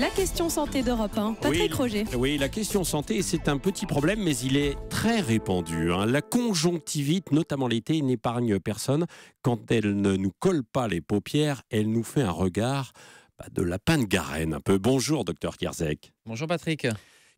La question santé d'Europe 1, Patrick Roger. Oui, la question santé, c'est un petit problème, mais il est très répandu. Hein. La conjonctivite, notamment l'été, n'épargne personne. Quand elle ne nous colle pas les paupières, elle nous fait un regard bah, de lapin de garenne un peu. Bonjour, docteur Kierzek. Bonjour, Patrick.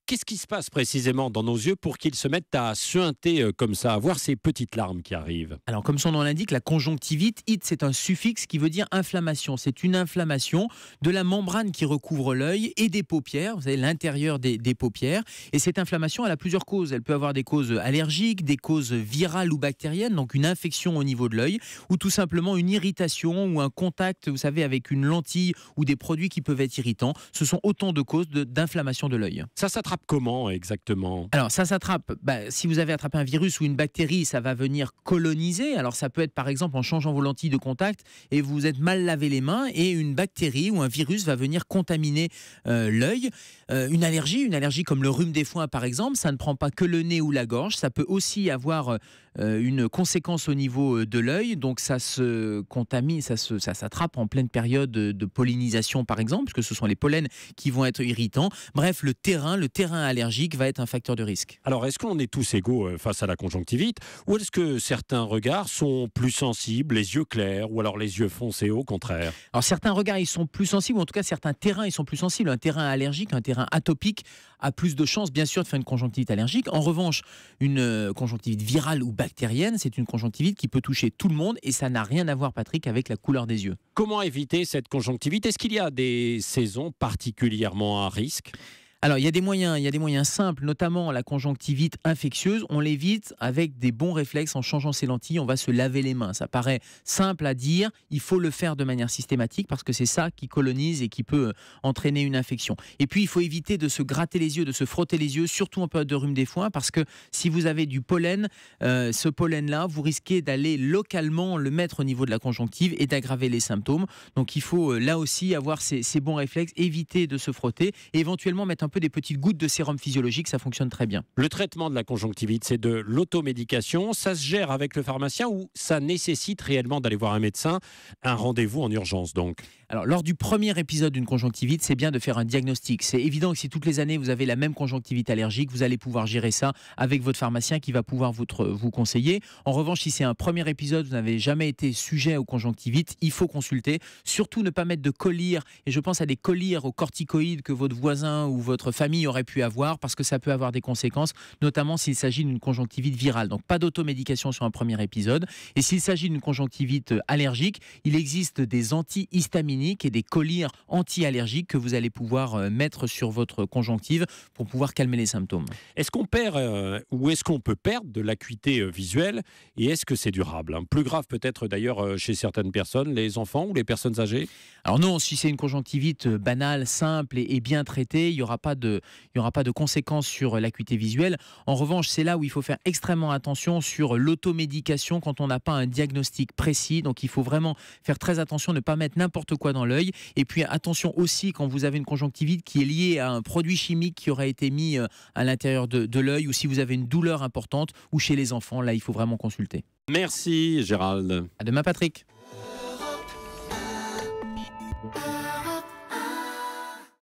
Qu'est-ce qui se passe précisément dans nos yeux pour qu'ils se mettent à suinter euh, comme ça, à voir ces petites larmes qui arrivent Alors, comme son nom l'indique, la conjonctivite, it, c'est un suffixe qui veut dire inflammation. C'est une inflammation de la membrane qui recouvre l'œil et des paupières, vous savez, l'intérieur des, paupières. Et cette inflammation, elle a plusieurs causes. Elle peut avoir des causes allergiques, des causes virales ou bactériennes, donc une infection au niveau de l'œil, ou tout simplement une irritation ou un contact, vous savez, avec une lentille ou des produits qui peuvent être irritants. Ce sont autant de causes d'inflammation de, l'œil. Ça s'attrape comment exactement Alors ça s'attrape, bah, si vous avez attrapé un virus ou une bactérie, ça va venir coloniser. Alors ça peut être par exemple en changeant vos lentilles de contact et vous êtes mal lavé les mains et une bactérie ou un virus va venir contaminer euh, l'œil. Euh, une allergie, une allergie comme le rhume des foins par exemple, ça ne prend pas que le nez ou la gorge, ça peut aussi avoir euh, une conséquence au niveau de l'œil, donc ça se contamine, ça s'attrape en pleine période de pollinisation par exemple, puisque ce sont les pollens qui vont être irritants. Bref, le terrain, le terrain allergique va être un facteur de risque. Alors, est-ce qu'on est tous égaux euh, face à la conjonctivite ou est-ce que certains regards sont plus sensibles, les yeux clairs ou alors les yeux foncés au contraire Alors, certains regards, ils sont plus sensibles, en tout cas, certains terrains, ils sont plus sensibles. Un terrain allergique, un terrain atopique a plus de chances, bien sûr, de faire une conjonctivite allergique. En revanche, une euh, conjonctivite virale ou bactérienne, c'est une conjonctivite qui peut toucher tout le monde et ça n'a rien à voir, Patrick, avec la couleur des yeux. Comment éviter cette conjonctivite Est-ce qu'il y a des saisons particulièrement à risque alors, il y a des moyens, il y a des moyens simples, notamment la conjonctivite infectieuse. On l'évite avec des bons réflexes en changeant ses lentilles. On va se laver les mains. Ça paraît simple à dire. Il faut le faire de manière systématique parce que c'est ça qui colonise et qui peut entraîner une infection. Et puis, il faut éviter de se gratter les yeux, de se frotter les yeux, surtout en période de rhume des foins, parce que si vous avez du pollen, euh, ce pollen-là, vous risquez d'aller localement le mettre au niveau de la conjonctive et d'aggraver les symptômes. Donc, il faut euh, là aussi avoir ces, bons réflexes, éviter de se frotter et éventuellement mettre un peu des petites gouttes de sérum physiologique, ça fonctionne très bien. Le traitement de la conjonctivite, c'est de l'automédication. Ça se gère avec le pharmacien ou ça nécessite réellement d'aller voir un médecin Un rendez-vous en urgence donc alors, lors du premier épisode d'une conjonctivite, c'est bien de faire un diagnostic. C'est évident que si toutes les années vous avez la même conjonctivite allergique, vous allez pouvoir gérer ça avec votre pharmacien qui va pouvoir vous conseiller. En revanche, si c'est un premier épisode, vous n'avez jamais été sujet aux conjonctivites, il faut consulter. Surtout ne pas mettre de collyre. Et je pense à des collyres aux corticoïdes que votre voisin ou votre famille aurait pu avoir parce que ça peut avoir des conséquences, notamment s'il s'agit d'une conjonctivite virale. Donc, pas d'automédication sur un premier épisode. Et s'il s'agit d'une conjonctivite allergique, il existe des antihistamines et des collyres anti-allergiques que vous allez pouvoir euh, mettre sur votre conjonctive pour pouvoir calmer les symptômes. Est-ce qu'on perd euh, ou est-ce qu'on peut perdre de l'acuité euh, visuelle et est-ce que c'est durable hein Plus grave peut-être d'ailleurs chez certaines personnes, les enfants ou les personnes âgées Alors non, si c'est une conjonctivite banale, simple et bien traitée, il n'y aura, pas de, il aura pas de conséquences sur l'acuité visuelle. En revanche, c'est là où il faut faire extrêmement attention sur l'automédication quand on n'a pas un diagnostic précis. Donc il faut vraiment faire très attention, ne pas mettre n'importe quoi dans l'œil. Et puis attention aussi quand vous avez une conjonctivite qui est liée à un produit chimique qui aurait été mis euh, à l'intérieur de, de l'œil ou si vous avez une douleur importante ou chez les enfants, là il faut vraiment consulter. Merci Gérald. À demain Patrick.